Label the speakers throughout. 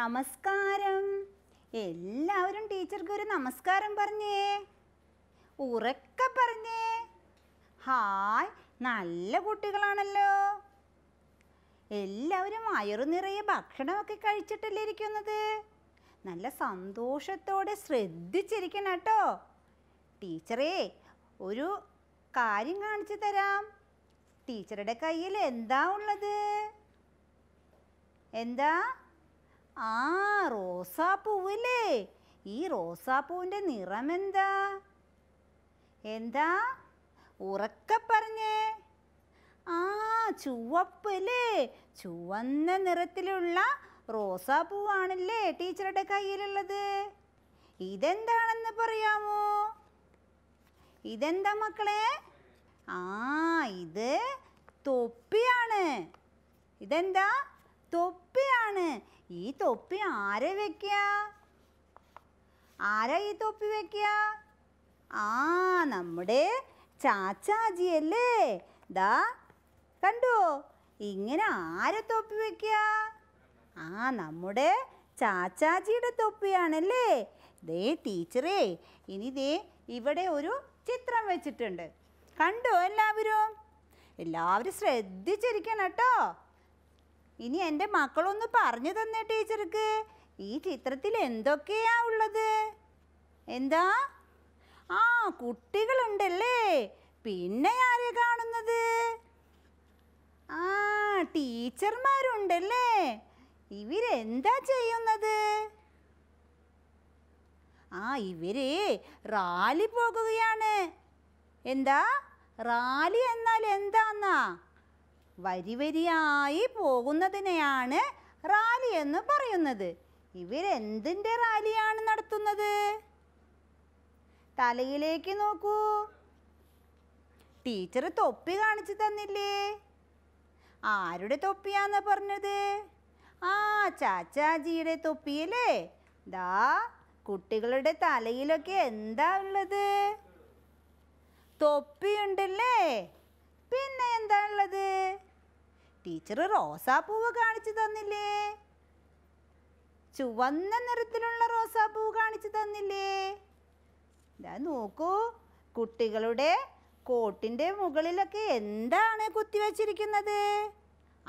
Speaker 1: നമസ്കാരം എല്ലാവരും ടീച്ചർക്ക് ഒരു നമസ്കാരം പറഞ്ഞേ ഉറക്ക പറഞ്ഞേ ഹായ് നല്ല കുട്ടികളാണല്ലോ എല്ലാവരും വയറു നിറയെ ഭക്ഷണമൊക്കെ കഴിച്ചിട്ടല്ലേ ഇരിക്കുന്നത് നല്ല സന്തോഷത്തോടെ ശ്രദ്ധിച്ചിരിക്കണം കേട്ടോ ടീച്ചറേ ഒരു കാര്യം കാണിച്ചു തരാം ടീച്ചറുടെ കയ്യിൽ എന്താ ഉള്ളത് എന്താ ആ റോസാപ്പൂവില്ലേ ഈ റോസാപ്പൂവിൻ്റെ നിറമെന്താ എന്താ ഉറക്ക പറഞ്ഞേ ആ ചുവപ്പ് അല്ലേ ചുവന്ന നിറത്തിലുള്ള റോസാപ്പൂവാണല്ലേ ടീച്ചറുടെ കയ്യിലുള്ളത് ഇതെന്താണെന്ന് പറയാമോ ഇതെന്താ മക്കളെ ആ ഇത് തൊപ്പിയാണ് ഇതെന്താ തൊപ്പിയാണ് ഈ തൊപ്പി ആരെ വെക്കുക ആരാ ഈ തൊപ്പി വെക്കുക ആ നമ്മുടെ അല്ലേ ദാ കണ്ടോ ഇങ്ങനെ ആരെ തൊപ്പി വെക്കുക ആ നമ്മുടെ ചാച്ചാജിയുടെ തൊപ്പിയാണല്ലേ ദേ ടീച്ചറേ ഇനി ദേ ഇവിടെ ഒരു ചിത്രം വെച്ചിട്ടുണ്ട് കണ്ടോ എല്ലാവരും എല്ലാവരും ശ്രദ്ധിച്ചിരിക്കണം കേട്ടോ ഇനി എൻ്റെ മക്കളൊന്ന് പറഞ്ഞു തന്നേ ടീച്ചർക്ക് ഈ ചിത്രത്തിൽ എന്തൊക്കെയാ ഉള്ളത് എന്താ ആ കുട്ടികളുണ്ടല്ലേ പിന്നെ ആരെ കാണുന്നത് ആ ടീച്ചർമാരുണ്ടല്ലേ ഇവരെന്താ ചെയ്യുന്നത് ആ ഇവര് റാലി പോകുകയാണ് എന്താ റാലി എന്നാൽ എന്താന്നാ വരിവരിയായി പോകുന്നതിനെയാണ് റാലി എന്ന് പറയുന്നത് ഇവരെന്തിൻ്റെ റാലിയാണ് നടത്തുന്നത് തലയിലേക്ക് നോക്കൂ ടീച്ചർ തൊപ്പി കാണിച്ചു തന്നില്ലേ ആരുടെ തൊപ്പിയാന്ന് പറഞ്ഞത് ആ ചാച്ചാജിയുടെ തൊപ്പിയല്ലേ ദാ കുട്ടികളുടെ തലയിലൊക്കെ എന്താ ഉള്ളത് തൊപ്പിയുണ്ടല്ലേ പിന്നെ എന്താ ഉള്ളത് ടീച്ചർ റോസാപ്പൂവ് കാണിച്ചു തന്നില്ലേ ചുവന്ന നിറത്തിലുള്ള റോസാപ്പൂവ് കാണിച്ചു തന്നില്ലേ ഇതാ നോക്കൂ കുട്ടികളുടെ കോട്ടിൻ്റെ മുകളിലൊക്കെ എന്താണ് കുത്തിവെച്ചിരിക്കുന്നത്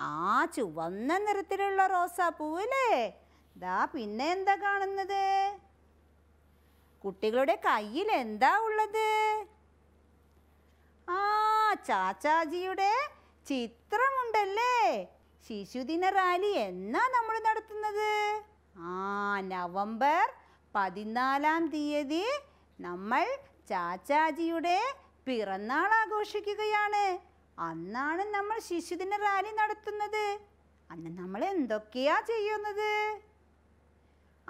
Speaker 1: ആ ചുവന്ന നിറത്തിലുള്ള റോസാപ്പൂവല്ലേ ദാ പിന്നെ എന്താ കാണുന്നത് കുട്ടികളുടെ കയ്യിൽ എന്താ ഉള്ളത് ആ ചാച്ചാജിയുടെ ചിത്രമുണ്ടല്ലേ ശിശുദിന റാലി എന്നാ നമ്മൾ നടത്തുന്നത് ആ നവംബർ പതിനാലാം തീയതി നമ്മൾ ചാച്ചാജിയുടെ പിറന്നാൾ ആഘോഷിക്കുകയാണ് അന്നാണ് നമ്മൾ ശിശുദിന റാലി നടത്തുന്നത് അന്ന് നമ്മൾ എന്തൊക്കെയാ ചെയ്യുന്നത്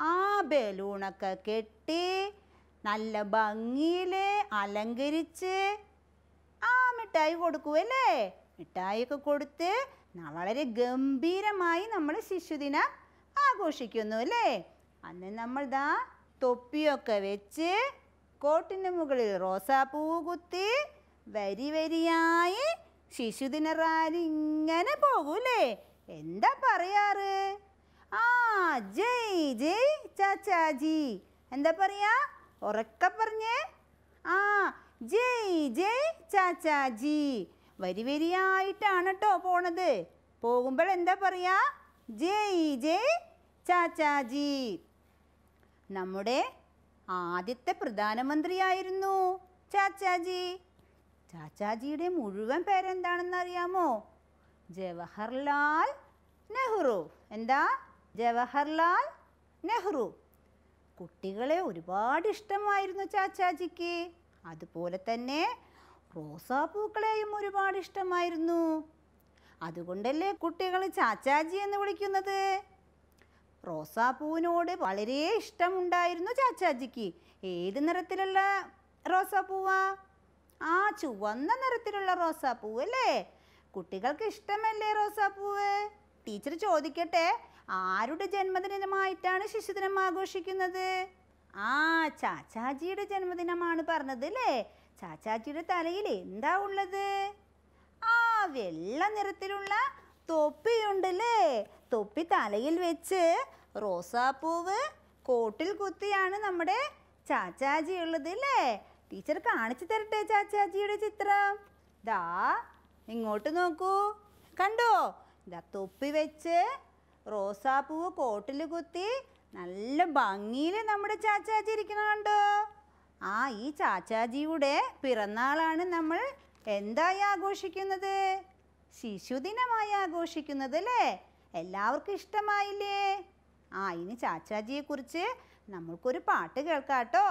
Speaker 1: ആ ബലൂണൊക്കെ കെട്ടി നല്ല ഭംഗിയിൽ അലങ്കരിച്ച് ആ മിഠായി കൊടുക്കുമല്ലേ മിഠായിയൊക്കെ കൊടുത്ത് വളരെ ഗംഭീരമായി നമ്മൾ ശിശുദിനം ആഘോഷിക്കുന്നു അല്ലേ അന്ന് നമ്മൾ ദാ തൊപ്പിയൊക്കെ വെച്ച് കോട്ടിന് മുകളിൽ റോസാപ്പൂ കുത്തി വരി വരിയായി ശിശുദിന റാലി ഇങ്ങനെ പോകൂലേ എന്താ പറയാറ് ആ ജയ് ജയ് ചാച്ചാജി എന്താ പറയാ ഉറക്ക പറഞ്ഞേ ആ ജയ് ജയ് ചാച്ചാജി വരി വരിയായിട്ടാണ് കേട്ടോ പോണത് പോകുമ്പോൾ എന്താ പറയാ ജെ ഇ ജെ ചാച്ചാജി നമ്മുടെ ആദ്യത്തെ പ്രധാനമന്ത്രിയായിരുന്നു ചാച്ചാജി ചാച്ചാജിയുടെ മുഴുവൻ പേരെന്താണെന്ന് അറിയാമോ ജവഹർലാൽ നെഹ്റു എന്താ ജവഹർലാൽ നെഹ്റു കുട്ടികളെ ഒരുപാട് ഇഷ്ടമായിരുന്നു ചാച്ചാജിക്ക് അതുപോലെ തന്നെ റോസാപ്പൂക്കളെയും ഒരുപാട് ഇഷ്ടമായിരുന്നു അതുകൊണ്ടല്ലേ കുട്ടികൾ ചാച്ചാജി എന്ന് വിളിക്കുന്നത് റോസാപ്പൂവിനോട് വളരെ ഇഷ്ടമുണ്ടായിരുന്നു ചാച്ചാജിക്ക് ഏത് നിറത്തിലുള്ള റോസാപ്പൂവാ ആ ചുവന്ന നിറത്തിലുള്ള റോസാപ്പൂവ് അല്ലേ കുട്ടികൾക്ക് ഇഷ്ടമല്ലേ റോസാപ്പൂവ് ടീച്ചർ ചോദിക്കട്ടെ ആരുടെ ജന്മദിനമായിട്ടാണ് ശിശുദിനം ആഘോഷിക്കുന്നത് ആ ചാച്ചാജിയുടെ ജന്മദിനമാണ് പറഞ്ഞത് അല്ലേ ചാച്ചാച്ചിയുടെ തലയിൽ എന്താ ഉള്ളത് ആ വെള്ള നിറത്തിലുള്ള തൊപ്പിയുണ്ടല്ലേ തൊപ്പി തലയിൽ വെച്ച് റോസാപ്പൂവ് കോട്ടിൽ കുത്തിയാണ് നമ്മുടെ ചാച്ചാജി ഉള്ളത് അല്ലേ ടീച്ചർ കാണിച്ചു തരട്ടെ ചാച്ചാജിയുടെ ചിത്രം ദാ ഇങ്ങോട്ട് നോക്കൂ കണ്ടോ ഇതാ തൊപ്പി വെച്ച് റോസാപ്പൂവ് കോട്ടിൽ കുത്തി നല്ല ഭംഗിയിൽ നമ്മുടെ ചാച്ചാജി ഇരിക്കണ കണ്ടോ ആ ഈ ചാച്ചാജിയുടെ പിറന്നാളാണ് നമ്മൾ എന്തായി ആഘോഷിക്കുന്നത് ശിശുദിനമായി ആഘോഷിക്കുന്നത് അല്ലേ എല്ലാവർക്കും ഇഷ്ടമായില്ലേ ആ ഇനി കുറിച്ച് നമ്മൾക്കൊരു പാട്ട് കേൾക്കാട്ടോ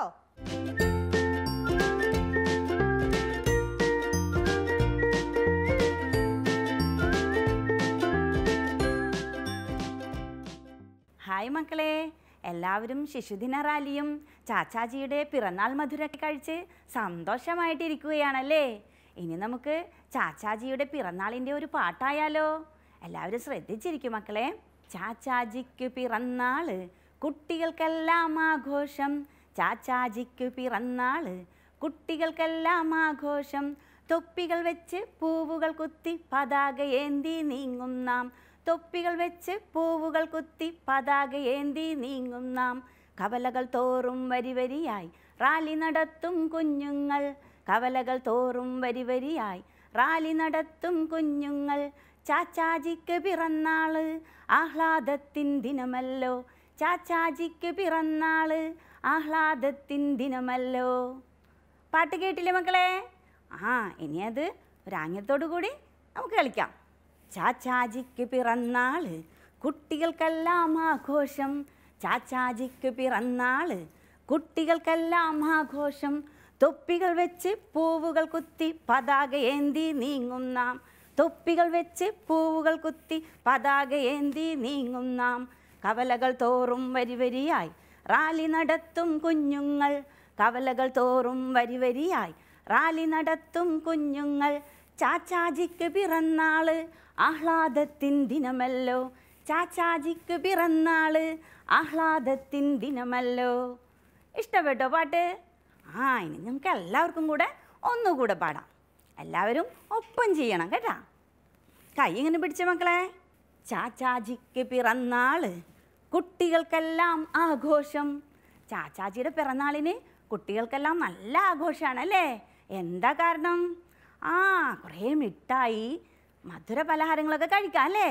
Speaker 2: ഹായ് മക്കളെ എല്ലാവരും ശിശുദിന റാലിയും ചാച്ചാജിയുടെ പിറന്നാൾ മധുരൊക്കെ കഴിച്ച് സന്തോഷമായിട്ടിരിക്കുകയാണല്ലേ ഇനി നമുക്ക് ചാച്ചാജിയുടെ പിറന്നാളിൻ്റെ ഒരു പാട്ടായാലോ എല്ലാവരും ശ്രദ്ധിച്ചിരിക്കും മക്കളെ ചാച്ചാജിക്ക് പിറന്നാൾ കുട്ടികൾക്കെല്ലാം ആഘോഷം ചാച്ചാജിക്ക് പിറന്നാൾ കുട്ടികൾക്കെല്ലാം ആഘോഷം തൊപ്പികൾ വെച്ച് പൂവുകൾ കുത്തി പതാകയേന്തി നീങ്ങുന്നാം തൊപ്പികൾ വെച്ച് പൂവുകൾ കുത്തി പതാക ഏന്തി നീങ്ങും നാം കവലകൾ തോറും വരിവരിയായി റാലി നടത്തും കുഞ്ഞുങ്ങൾ കവലകൾ തോറും വരിവരിയായി റാലി നടത്തും കുഞ്ഞുങ്ങൾ ചാച്ചാജിക്ക് പിറന്നാള് ആഹ്ലാദത്തിൻ ദിനമല്ലോ ചാച്ചാജിക്ക് പിറന്നാള് ആഹ്ലാദത്തിൻ ദിനമല്ലോ പാട്ട് കേട്ടില്ലേ മക്കളെ ആ ഇനി അത് ഒരാംഗ്യത്തോടു കൂടി നമുക്ക് കളിക്കാം ചാച്ചാജിക്ക് പിറന്നാള് കുട്ടികൾക്കെല്ലാം ആഘോഷം ചാച്ചാജിക്ക് പിറന്നാള് കുട്ടികൾക്കെല്ലാം ആഘോഷം തൊപ്പികൾ വെച്ച് പൂവുകൾ കുത്തി പതാക ഏന്തി നീങ്ങുന്നാം തൊപ്പികൾ വെച്ച് പൂവുകൾ കുത്തി പതാക ഏന്തി നീങ്ങുന്നാം കവലകൾ തോറും വരിവരിയായി റാലി നടത്തും കുഞ്ഞുങ്ങൾ കവലകൾ തോറും വരിവരിയായി റാലി നടത്തും കുഞ്ഞുങ്ങൾ ചാച്ചാജിക്ക് പിറന്നാള് ആഹ്ലാദത്തിൻ ദിനമല്ലോ ചാച്ചാജിക്ക് പിറന്നാള് ആഹ്ലാദത്തിൻ ദിനമല്ലോ ഇഷ്ടപ്പെട്ടോ പാട്ട് ആ ഇനി നമുക്ക് എല്ലാവർക്കും കൂടെ ഒന്നുകൂടെ പാടാം എല്ലാവരും ഒപ്പം ചെയ്യണം കേട്ടാ കൈ ഇങ്ങനെ പിടിച്ച മക്കളെ ചാച്ചാജിക്ക് പിറന്നാള് കുട്ടികൾക്കെല്ലാം ആഘോഷം ചാച്ചാജിയുടെ പിറന്നാളിന് കുട്ടികൾക്കെല്ലാം നല്ല ആഘോഷമാണ് അല്ലേ എന്താ കാരണം ആ കുറേ മിഠായി മധുര പലഹാരങ്ങളൊക്കെ കഴിക്കാം അല്ലേ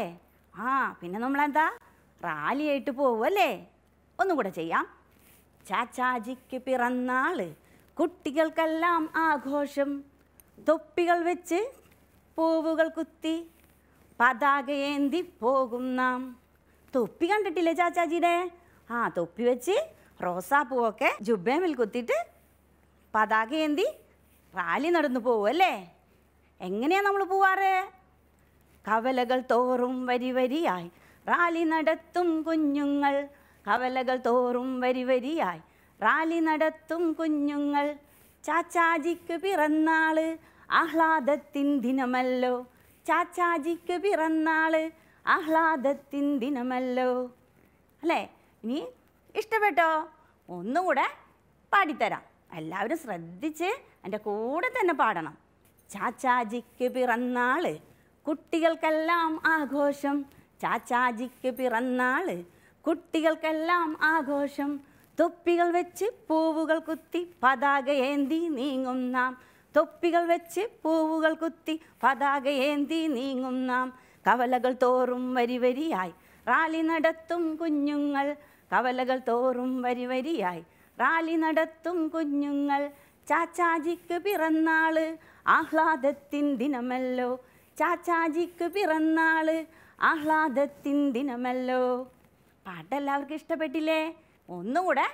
Speaker 2: ആ പിന്നെ നമ്മളെന്താ റാലിയായിട്ട് പോവും അല്ലേ ഒന്നും കൂടെ ചെയ്യാം ചാച്ചാജിക്ക് പിറന്നാൾ കുട്ടികൾക്കെല്ലാം ആഘോഷം തൊപ്പികൾ വെച്ച് പൂവുകൾ കുത്തി പതാകയേന്തി പോകും നാം തൊപ്പി കണ്ടിട്ടില്ലേ ചാച്ചാജിയുടെ ആ തൊപ്പി വെച്ച് റോസാപ്പൂവൊക്കെ ജുബേമിൽ കുത്തിയിട്ട് പതാകയേന്തി റാലി നടന്നു പോവും അല്ലേ എങ്ങനെയാ നമ്മൾ പോവാറ് കവലകൾ തോറും വരി വരിയായി റാലി നടത്തും കുഞ്ഞുങ്ങൾ കവലകൾ തോറും വരി വരിയായി റാലി നടത്തും കുഞ്ഞുങ്ങൾ ചാച്ചാജിക്ക് പിറന്നാള് ആഹ്ലാദത്തിൻ ദിനമല്ലോ ചാച്ചാജിക്ക് പിറന്നാള് ആഹ്ലാദത്തിൻ ദിനമല്ലോ അല്ലേ ഇനി ഇഷ്ടപ്പെട്ടോ ഒന്നുകൂടെ പാടിത്തരാം എല്ലാവരും ശ്രദ്ധിച്ച് എൻ്റെ കൂടെ തന്നെ പാടണം ചാച്ചാജിക്ക് പിറന്നാള് കുട്ടികൾക്കെല്ലാം ആഘോഷം ചാച്ചാജിക്ക് പിറന്നാള് കുട്ടികൾക്കെല്ലാം ആഘോഷം തൊപ്പികൾ വെച്ച് പൂവുകൾ കുത്തി ഏന്തി നീങ്ങും നാം തൊപ്പികൾ വെച്ച് പൂവുകൾ കുത്തി ഏന്തി നീങ്ങും നാം കവലകൾ തോറും വരിവരിയായി റാലി നടത്തും കുഞ്ഞുങ്ങൾ കവലകൾ തോറും വരിവരിയായി റാലി നടത്തും കുഞ്ഞുങ്ങൾ ചാച്ചാജിക്ക് പിറന്നാള് ആഹ്ലാദത്തിൻ ദിനമല്ലോ ചാച്ചാജിക്ക് പിറന്നാള് ആഹ്ലാദത്തിൻ ദിനമല്ലോ പാട്ട് എല്ലാവർക്കും ഇഷ്ടപ്പെട്ടില്ലേ ഒന്നുകൂടെ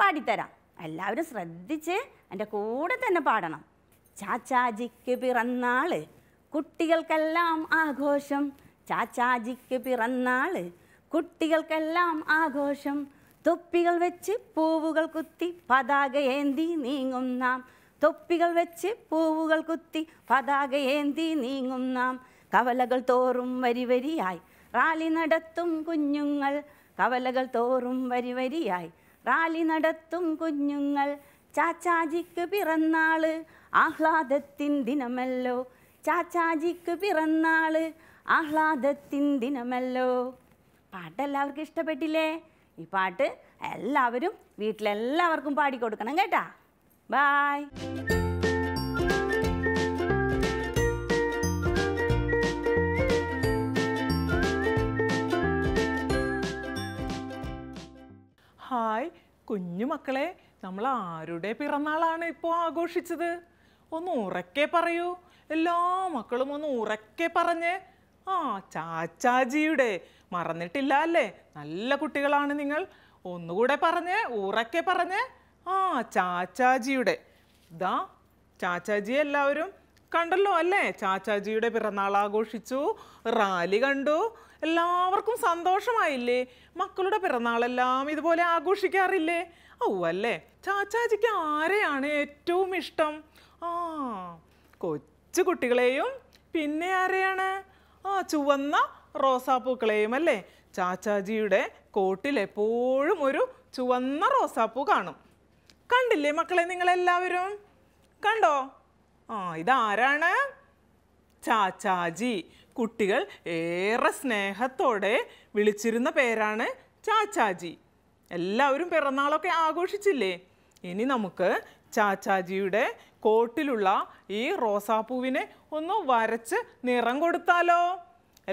Speaker 2: പാടിത്തരാം എല്ലാവരും ശ്രദ്ധിച്ച് എൻ്റെ കൂടെ തന്നെ പാടണം ചാച്ചാജിക്ക് പിറന്നാള് കുട്ടികൾക്കെല്ലാം ആഘോഷം ചാച്ചാജിക്ക് പിറന്നാള് കുട്ടികൾക്കെല്ലാം ആഘോഷം തൊപ്പികൾ വെച്ച് പൂവുകൾ കുത്തി ഏന്തി നീങ്ങുന്നാം തൊപ്പികൾ വെച്ച് പൂവുകൾ കുത്തി പതാകയേന്തി നീങ്ങും നാം കവലകൾ തോറും വരിവരിയായി റാലി നടത്തും കുഞ്ഞുങ്ങൾ കവലകൾ തോറും വരിവരിയായി റാലി നടത്തും കുഞ്ഞുങ്ങൾ ചാച്ചാജിക്ക് പിറന്നാള് ആഹ്ലാദത്തിൻ ദിനമല്ലോ ചാച്ചാജിക്ക് പിറന്നാള് ആഹ്ലാദത്തിൻ ദിനമല്ലോ പാട്ട് എല്ലാവർക്കും ഇഷ്ടപ്പെട്ടില്ലേ ഈ പാട്ട് എല്ലാവരും വീട്ടിലെല്ലാവർക്കും പാടിക്കൊടുക്കണം കേട്ടാ Bye.
Speaker 3: ഹായ് കുഞ്ഞുമക്കളെ നമ്മൾ ആരുടെ പിറന്നാളാണ് ഇപ്പോൾ ആഘോഷിച്ചത് ഒന്ന് ഉറക്കെ പറയൂ എല്ലാ മക്കളും ഒന്ന് ഉറക്കെ പറഞ്ഞ് ആ ചാച്ചാജിയുടെ മറന്നിട്ടില്ല അല്ലേ നല്ല കുട്ടികളാണ് നിങ്ങൾ ഒന്നുകൂടെ പറഞ്ഞ് ഉറക്കെ പറഞ്ഞ് ആ ചാച്ചാജിയുടെ ദാ ചാച്ചാജിയെ എല്ലാവരും കണ്ടല്ലോ അല്ലേ ചാച്ചാജിയുടെ പിറന്നാൾ ആഘോഷിച്ചു റാലി കണ്ടു എല്ലാവർക്കും സന്തോഷമായില്ലേ മക്കളുടെ പിറന്നാളെല്ലാം ഇതുപോലെ ആഘോഷിക്കാറില്ലേ ഓ അല്ലേ ചാച്ചാജിക്ക് ആരെയാണ് ഏറ്റവും ഇഷ്ടം ആ കൊച്ചു കുട്ടികളെയും പിന്നെ ആരെയാണ് ആ ചുവന്ന റോസാപ്പൂക്കളെയും അല്ലേ ചാച്ചാജിയുടെ കോട്ടിൽ എപ്പോഴും ഒരു ചുവന്ന റോസാപ്പൂ കാണും കണ്ടില്ലേ മക്കളെ നിങ്ങളെല്ലാവരും കണ്ടോ ആ ഇതാരാണ് ചാച്ചാജി കുട്ടികൾ ഏറെ സ്നേഹത്തോടെ വിളിച്ചിരുന്ന പേരാണ് ചാച്ചാജി എല്ലാവരും പിറന്നാളൊക്കെ ആഘോഷിച്ചില്ലേ ഇനി നമുക്ക് ചാച്ചാജിയുടെ കോട്ടിലുള്ള ഈ റോസാപ്പൂവിനെ ഒന്ന് വരച്ച് നിറം കൊടുത്താലോ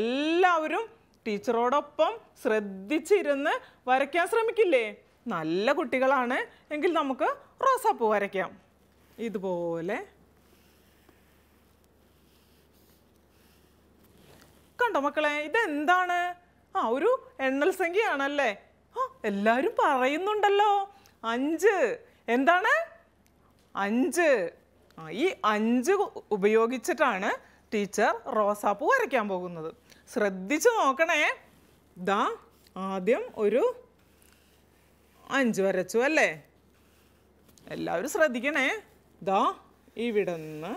Speaker 3: എല്ലാവരും ടീച്ചറോടൊപ്പം ശ്രദ്ധിച്ചിരുന്ന് വരയ്ക്കാൻ ശ്രമിക്കില്ലേ നല്ല കുട്ടികളാണ് എങ്കിൽ നമുക്ക് റോസാപ്പൂ വരയ്ക്കാം ഇതുപോലെ കണ്ടോ മക്കളെ ഇതെന്താണ് ആ ഒരു എണ്ണൽ സംഖ്യയാണല്ലേ ആ എല്ലാവരും പറയുന്നുണ്ടല്ലോ അഞ്ച് എന്താണ് അഞ്ച് ആ ഈ അഞ്ച് ഉപയോഗിച്ചിട്ടാണ് ടീച്ചർ റോസാപ്പൂ വരയ്ക്കാൻ പോകുന്നത് ശ്രദ്ധിച്ചു നോക്കണേ ദാ ആദ്യം ഒരു അഞ്ച് വരച്ചു അല്ലേ എല്ലാവരും ശ്രദ്ധിക്കണേ ഇതാ ഇവിടെ നിന്ന്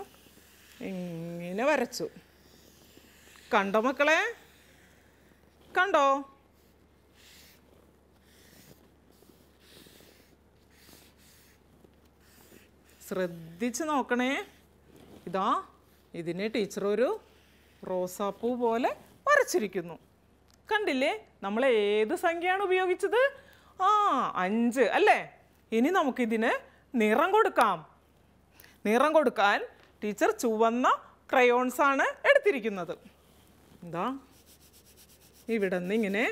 Speaker 3: ഇങ്ങനെ വരച്ചു കണ്ടോ മക്കളെ കണ്ടോ ശ്രദ്ധിച്ച് നോക്കണേ ഇതാ ഇതിനെ ടീച്ചർ ഒരു റോസാപ്പൂ പോലെ വരച്ചിരിക്കുന്നു കണ്ടില്ലേ നമ്മൾ ഏത് സംഖ്യയാണ് ഉപയോഗിച്ചത് ആ അഞ്ച് അല്ലേ ഇനി നമുക്കിതിന് നിറം കൊടുക്കാം നിറം കൊടുക്കാൻ ടീച്ചർ ചുവന്ന ക്രയോൺസ് ആണ് എടുത്തിരിക്കുന്നത് എന്താ ഇവിടെ നിന്ന് ഇങ്ങനെ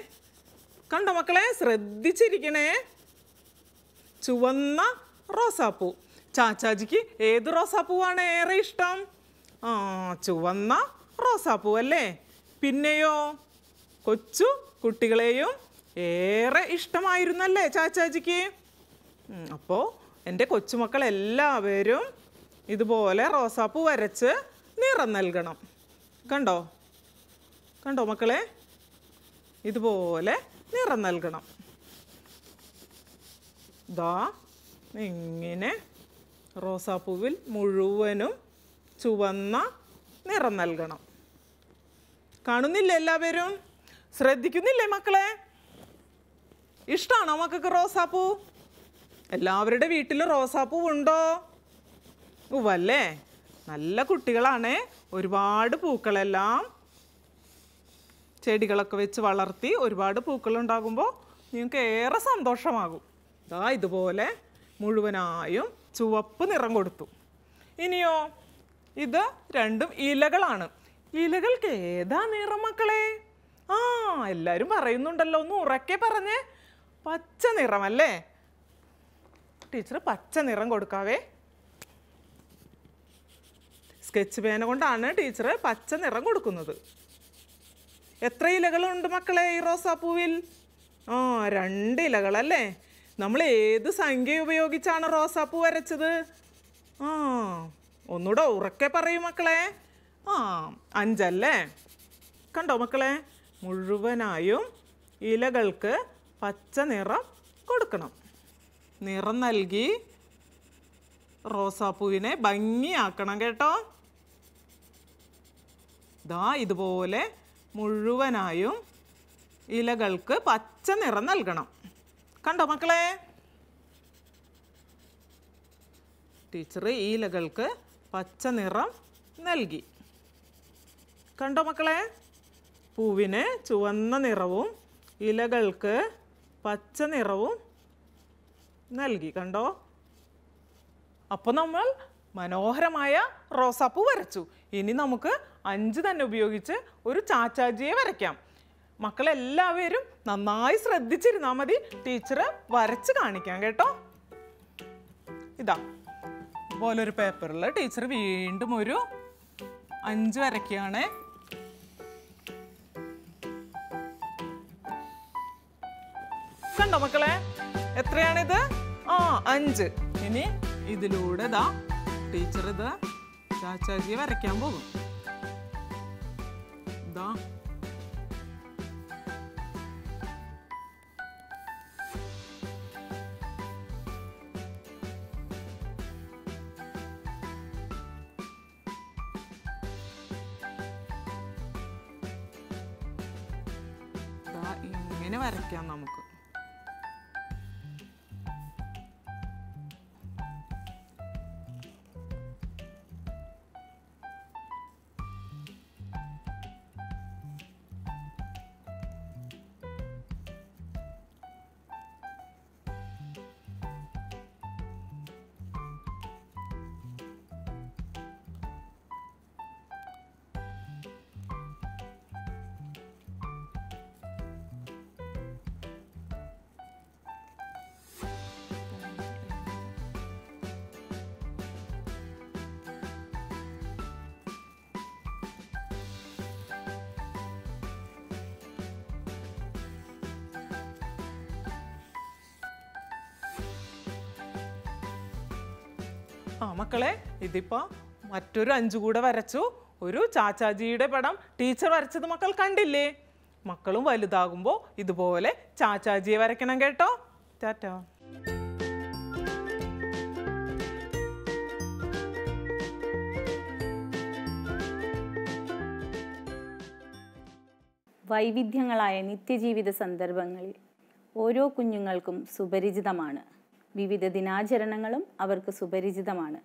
Speaker 3: കണ്ട മക്കളെ ശ്രദ്ധിച്ചിരിക്കണേ ചുവന്ന റോസാപ്പൂ ചാച്ചാജിക്ക് ഏത് റോസാപ്പൂവാണ് ഏറെ ഇഷ്ടം ആ ചുവന്ന റോസാപ്പൂ അല്ലേ പിന്നെയോ കൊച്ചു കുട്ടികളെയും ഏറെ ഇഷ്ടമായിരുന്നല്ലേ ചാച്ചാജിക്ക് അപ്പോൾ എൻ്റെ കൊച്ചുമക്കൾ എല്ലാവരും ഇതുപോലെ റോസാപ്പ് വരച്ച് നിറം നൽകണം കണ്ടോ കണ്ടോ മക്കളെ ഇതുപോലെ നിറം നൽകണം ദാ ഇങ്ങനെ റോസാപ്പൂവിൽ മുഴുവനും ചുവന്ന നിറം നൽകണം കാണുന്നില്ല എല്ലാവരും ശ്രദ്ധിക്കുന്നില്ലേ മക്കളെ ഇഷ്ടമാണോ മക്കൾക്ക് റോസാപ്പൂ എല്ലാവരുടെ വീട്ടിൽ റോസാപ്പൂ ഉണ്ടോ ഉവല്ലേ നല്ല കുട്ടികളാണ് ഒരുപാട് പൂക്കളെല്ലാം ചെടികളൊക്കെ വെച്ച് വളർത്തി ഒരുപാട് ഉണ്ടാകുമ്പോൾ നിങ്ങൾക്ക് ഏറെ സന്തോഷമാകും ഇതാ ഇതുപോലെ മുഴുവനായും ചുവപ്പ് നിറം കൊടുത്തു ഇനിയോ ഇത് രണ്ടും ഇലകളാണ് ഇലകൾക്ക് ഏതാ നിറം മക്കളെ ആ എല്ലാവരും പറയുന്നുണ്ടല്ലോ ഒന്ന് ഉറക്കെ പറഞ്ഞേ പച്ച നിറമല്ലേ ടീച്ചർ പച്ച നിറം കൊടുക്കാവേ സ്കെച്ച് പേന കൊണ്ടാണ് ടീച്ചർ പച്ച നിറം കൊടുക്കുന്നത് എത്ര ഇലകളുണ്ട് മക്കളെ ഈ റോസാപ്പൂവിൽ ആ രണ്ട് ഇലകളല്ലേ നമ്മൾ ഏത് സംഖ്യ ഉപയോഗിച്ചാണ് റോസാപ്പൂ വരച്ചത് ആ ഒന്നുകൂടെ ഉറക്കെ പറയൂ മക്കളെ ആ അഞ്ചല്ലേ കണ്ടോ മക്കളെ മുഴുവനായും ഇലകൾക്ക് പച്ച നിറം കൊടുക്കണം നിറം നൽകി റോസാപ്പൂവിനെ ഭംഗിയാക്കണം കേട്ടോ ദാ ഇതുപോലെ മുഴുവനായും ഇലകൾക്ക് പച്ച നിറം നൽകണം കണ്ടോ മക്കളെ ടീച്ചർ ഈ ഇലകൾക്ക് പച്ച നിറം നൽകി കണ്ടോ മക്കളെ പൂവിന് ചുവന്ന നിറവും ഇലകൾക്ക് പച്ച നിറവും നൽകി കണ്ടോ അപ്പോൾ നമ്മൾ മനോഹരമായ റോസാപ്പൂ വരച്ചു ഇനി നമുക്ക് അഞ്ച് തന്നെ ഉപയോഗിച്ച് ഒരു ചാച്ചാജിയെ വരയ്ക്കാം മക്കളെല്ലാവരും നന്നായി ശ്രദ്ധിച്ചിരുന്നാൽ മതി ടീച്ചർ വരച്ച് കാണിക്കാം കേട്ടോ ഇതാ ഇതുപോലൊരു പേപ്പറിൽ ടീച്ചർ വീണ്ടും ഒരു അഞ്ച് വരയ്ക്കുകയാണേ കണ്ടോ മക്കളെ എത്രയാണിത് ആ അഞ്ച് ഇനി ഇതിലൂടെ ഇതാ ടീച്ചർ ഇത് ചാച്ചാജി വരയ്ക്കാൻ പോകും ഇങ്ങനെ വരയ്ക്കാം നമുക്ക് ആ മക്കളെ ഇതിപ്പോൾ മറ്റൊരു അഞ്ചു കൂടെ വരച്ചു ഒരു ചാച്ചാജിയുടെ പടം ടീച്ചർ വരച്ചത് മക്കൾ കണ്ടില്ലേ മക്കളും വലുതാകുമ്പോൾ ഇതുപോലെ ചാച്ചാജിയെ വരയ്ക്കണം കേട്ടോ ടാറ്റ
Speaker 4: വൈവിധ്യങ്ങളായ നിത്യജീവിത സന്ദർഭങ്ങളിൽ ഓരോ കുഞ്ഞുങ്ങൾക്കും സുപരിചിതമാണ് വിവിധ ദിനാചരണങ്ങളും അവർക്ക് സുപരിചിതമാണ്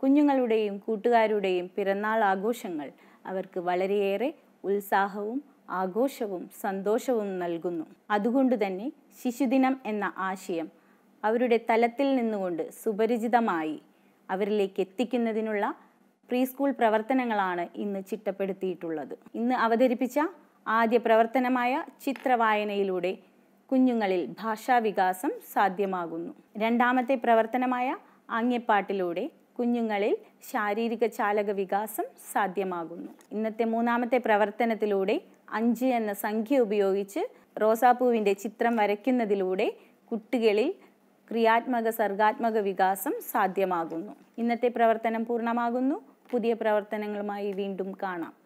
Speaker 4: കുഞ്ഞുങ്ങളുടെയും കൂട്ടുകാരുടെയും പിറന്നാൾ ആഘോഷങ്ങൾ അവർക്ക് വളരെയേറെ ഉത്സാഹവും ആഘോഷവും സന്തോഷവും നൽകുന്നു അതുകൊണ്ട് തന്നെ ശിശുദിനം എന്ന ആശയം അവരുടെ തലത്തിൽ നിന്നുകൊണ്ട് സുപരിചിതമായി അവരിലേക്ക് എത്തിക്കുന്നതിനുള്ള പ്രീ സ്കൂൾ പ്രവർത്തനങ്ങളാണ് ഇന്ന് ചിട്ടപ്പെടുത്തിയിട്ടുള്ളത് ഇന്ന് അവതരിപ്പിച്ച ആദ്യ പ്രവർത്തനമായ ചിത്രവായനയിലൂടെ കുഞ്ഞുങ്ങളിൽ ഭാഷാവികാസം സാധ്യമാകുന്നു രണ്ടാമത്തെ പ്രവർത്തനമായ ആംഗ്യപ്പാട്ടിലൂടെ കുഞ്ഞുങ്ങളിൽ ശാരീരിക ചാലക വികാസം സാധ്യമാകുന്നു ഇന്നത്തെ മൂന്നാമത്തെ പ്രവർത്തനത്തിലൂടെ അഞ്ച് എന്ന സംഖ്യ ഉപയോഗിച്ച് റോസാപ്പൂവിൻ്റെ ചിത്രം വരയ്ക്കുന്നതിലൂടെ കുട്ടികളിൽ ക്രിയാത്മക സർഗാത്മക വികാസം സാധ്യമാകുന്നു ഇന്നത്തെ പ്രവർത്തനം പൂർണ്ണമാകുന്നു പുതിയ പ്രവർത്തനങ്ങളുമായി വീണ്ടും കാണാം